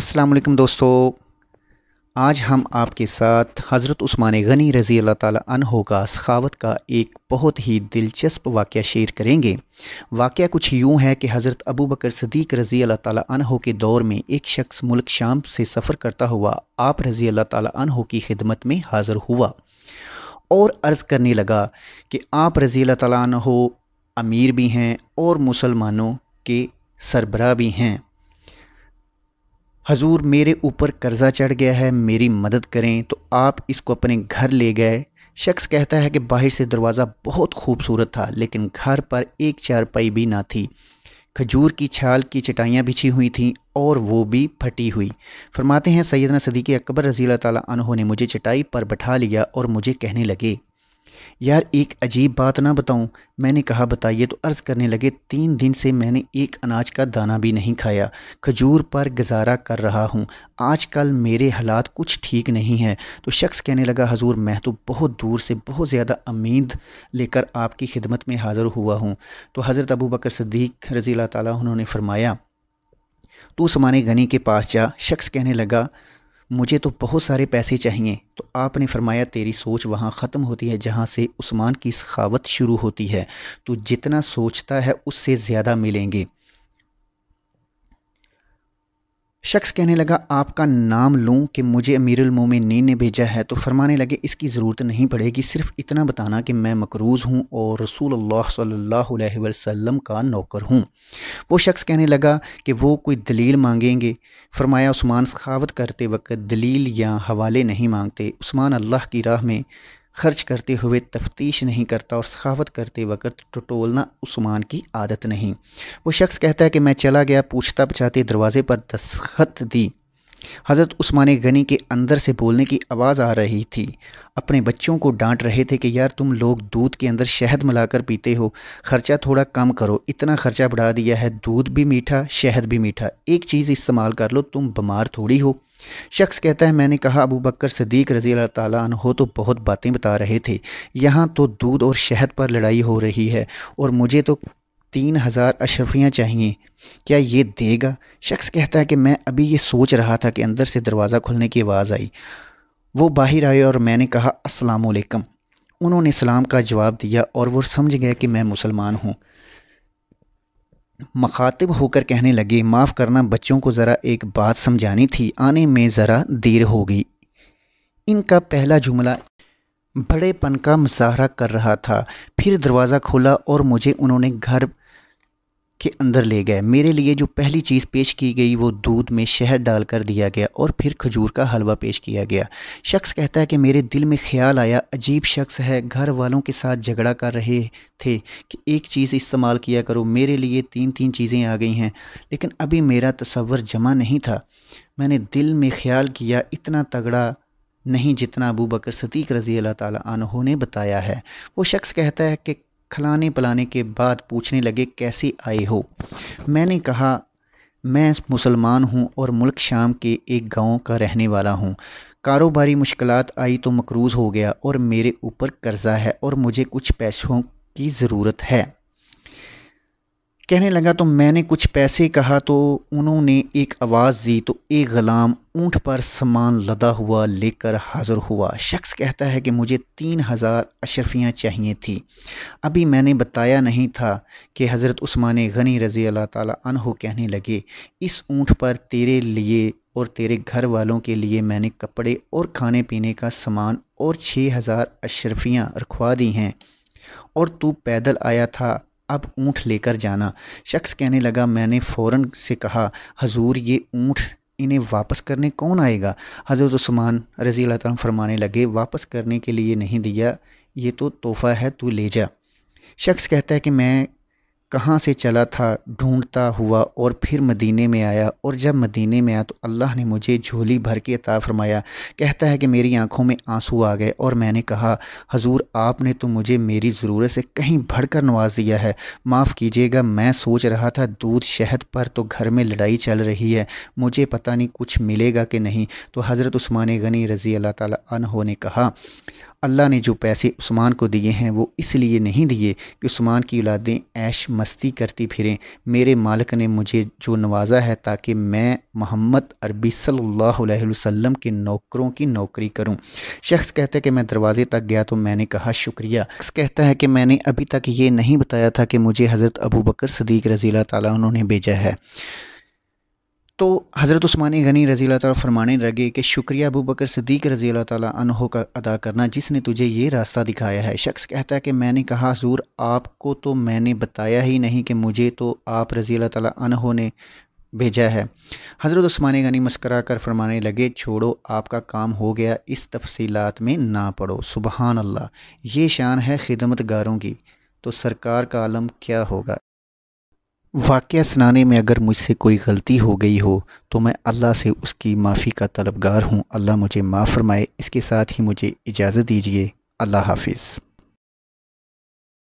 असलम दोस्तों आज हम आपके साथ हज़रत उस्मान गनी रज़ी अल्लाह ताली का सखावत का एक बहुत ही दिलचस्प वाक़ शेयर करेंगे वाक़ कुछ यूँ है कि हज़रत अबू बकर सदीक रज़ी अल्लाह ताली के दौर में एक शख्स मुल्क शाम से सफ़र करता हुआ आप रज़ी अल्लाह ताली की खिदमत में हाज़िर हुआ और अर्ज़ करने लगा कि आप रज़ी अल्लाह ताली अमीर भी हैं और मुसलमानों के सरबरा भी हैं हजूर मेरे ऊपर कर्ज़ा चढ़ गया है मेरी मदद करें तो आप इसको अपने घर ले गए शख्स कहता है कि बाहर से दरवाज़ा बहुत खूबसूरत था लेकिन घर पर एक चारपाई भी ना थी खजूर की छाल की चटाइयाँ बिछी हुई थीं और वो भी फटी हुई फरमाते हैं सैदना सदीक़ अकबर रजील तैन ने मुझे चटाई पर बैठा लिया और मुझे कहने लगे यार एक अजीब बात ना बताऊं मैंने कहा बताइए तो अर्ज़ करने लगे तीन दिन से मैंने एक अनाज का दाना भी नहीं खाया खजूर पर गुजारा कर रहा हूँ आजकल मेरे हालात कुछ ठीक नहीं है तो शख्स कहने लगा हजूर मैं तो बहुत दूर से बहुत ज़्यादा उम्मीद लेकर आपकी खिदमत में हाज़िर हुआ हूँ तो हज़रत अबू बकर सदीक रज़ी उन्होंने फरमाया तो समाने गनी के पास जा शख्स कहने लगा मुझे तो बहुत सारे पैसे चाहिए तो आपने फरमाया तेरी सोच वहाँ ख़त्म होती है जहाँ से उस्मान की सखावत शुरू होती है तो जितना सोचता है उससे ज़्यादा मिलेंगे शख्स कहने लगा आपका नाम लूं कि मुझे अमीरुल मोमिनीन ने भेजा है तो फरमाने लगे इसकी ज़रूरत नहीं पड़ेगी सिर्फ इतना बताना कि मैं मकरूज़ हूँ और रसूल अल्लाह सल्लल्लाहु अलैहि वसल्लम का नौकर हूँ वो शख्स कहने लगा कि वो कोई दलील मांगेंगे फरमाया उस्मान सखावत करते वक्त दलील या हवाले नहीं मांगते उस्मान अल्लाह की राह में खर्च करते हुए तफ्तीश नहीं करता और सखावत करते वक्त टटोलना उस्मान की आदत नहीं वो शख्स कहता है कि मैं चला गया पूछता पछाते दरवाज़े पर दस्खत दी हज़रत उस्मान गनी के अंदर से बोलने की आवाज़ आ रही थी अपने बच्चों को डांट रहे थे कि यार तुम लोग दूध के अंदर शहद मिलाकर पीते हो खर्चा थोड़ा कम करो इतना खर्चा बढ़ा दिया है दूध भी मीठा शहद भी मीठा एक चीज़ इस्तेमाल कर लो तुम बीमार थोड़ी हो शख्स कहता है मैंने कहा अबू बकर सदीक रज़ी अल्लाह हो तो बहुत बातें बता रहे थे यहाँ तो दूध और शहद पर लड़ाई हो रही है और मुझे तो तीन हज़ार अशरफियाँ चाहिए क्या ये देगा शख्स कहता है कि मैं अभी ये सोच रहा था कि अंदर से दरवाज़ा खुलने की आवाज़ आई वो बाहर आए और मैंने कहा असलकम उन्होंने सलाम का जवाब दिया और वो समझ गए कि मैं मुसलमान हूँ मखातिब होकर कहने लगे माफ़ करना बच्चों को ज़रा एक बात समझानी थी आने में ज़रा देर हो गई इनका पहला जुमला बड़ेपन का मुजाहरा कर रहा था फिर दरवाज़ा खोला और मुझे उन्होंने घर के अंदर ले गए मेरे लिए जो पहली चीज़ पेश की गई वो दूध में शहद डाल कर दिया गया और फिर खजूर का हलवा पेश किया गया शख्स कहता है कि मेरे दिल में ख्याल आया अजीब शख्स है घर वालों के साथ झगड़ा कर रहे थे कि एक चीज़ इस्तेमाल किया करो मेरे लिए तीन तीन चीज़ें आ गई हैं लेकिन अभी मेरा तस्वर जमा नहीं था मैंने दिल में ख्याल किया इतना तगड़ा नहीं जितना अबू बकर सदीक रज़ी अल्लाह ताली ने बताया है वो शख्स कहता है कि खिलाने पिलाने के बाद पूछने लगे कैसे आए हो मैंने कहा मैं मुसलमान हूँ और मुल्क शाम के एक गांव का रहने वाला हूँ कारोबारी मुश्किल आई तो मकरूज़ हो गया और मेरे ऊपर कर्ज़ा है और मुझे कुछ पैसों की ज़रूरत है कहने लगा तो मैंने कुछ पैसे कहा तो उन्होंने एक आवाज़ दी तो एक ग़ुलाम ऊँट पर सामान लदा हुआ लेकर हाज़िर हुआ शख्स कहता है कि मुझे तीन हज़ार अशरफियाँ चाहिए थी अभी मैंने बताया नहीं था कि हज़रत उस्मान गनी रज़ी अल्लाह तह कहने लगे इस ऊँट पर तेरे लिए और तेरे घर वालों के लिए मैंने कपड़े और खाने पीने का सामान और छः हज़ार अशरफियाँ रखवा दी हैं और तू पैदल आया था अब ऊँट लेकर जाना शख्स कहने लगा मैंने फ़ौर से कहा हजूर ये ऊँट इन्हें वापस करने कौन आएगा हज़रत उस्मान रज़ी अल्लाह फरमाने लगे वापस करने के लिए नहीं दिया ये तो तोहफ़ा है तू ले जा शख्स कहता है कि मैं कहाँ से चला था ढूंढता हुआ और फिर मदीने में आया और जब मदीने में आया तो अल्लाह ने मुझे झोली भर के अता फरमाया कहता है कि मेरी आंखों में आंसू आ गए और मैंने कहा हजूर आपने तो मुझे मेरी ज़रूरत से कहीं भरकर नवाज दिया है माफ़ कीजिएगा मैं सोच रहा था दूध शहद पर तो घर में लड़ाई चल रही है मुझे पता नहीं कुछ मिलेगा कि नहीं तो हज़रत स्मान गनी रज़ी अल्लाह तन ने कहा अल्लाह ने जो पैसे उस्मान को दिए हैं वो इसलिए नहीं दिए कि उस्मान की औलादें ऐश मस्ती करती फिरें मेरे मालिक ने मुझे जो नवाजा है ताकि मैं मोहम्मद अरबी सल्लल्लाहु अलैहि वसल्लम के नौकरों की नौकरी करूं शख्स कहता है कि मैं दरवाज़े तक गया तो मैंने कहा शुक्रिया शख्स कहता है कि मैंने अभी तक ये नहीं बताया था कि मुझे हज़रत अबू बकर सदीक रज़ी तैन उन्होंने भेजा है तो हज़रत स्मान गनी रज़ी तला फरमाने लगे कि शुक्रिया अबू बकर सदीक रज़ी ताली का अदा करना जिसने तुझे ये रास्ता दिखाया है शख्स कहता है कि मैंने कहा हजूर आपको तो मैंने बताया ही नहीं कि मुझे तो आप रज़ी ताली ने भेजा है हज़रत स्मान गनी मुस्करा कर फरमाने लगे छोड़ो आपका काम हो गया इस तफसीलात में ना पढ़ो सुबहान अल्लाह ये शान है खिदमत गारों की तो सरकार का आलम क्या होगा वाक़ सुनाने में अगर मुझसे कोई गलती हो गई हो तो मैं अल्लाह से उसकी माफ़ी का तलबगार हूँ अल्लाह मुझे माफ़ फरमाए इसके साथ ही मुझे इजाज़त दीजिए अल्लाह हाफिज़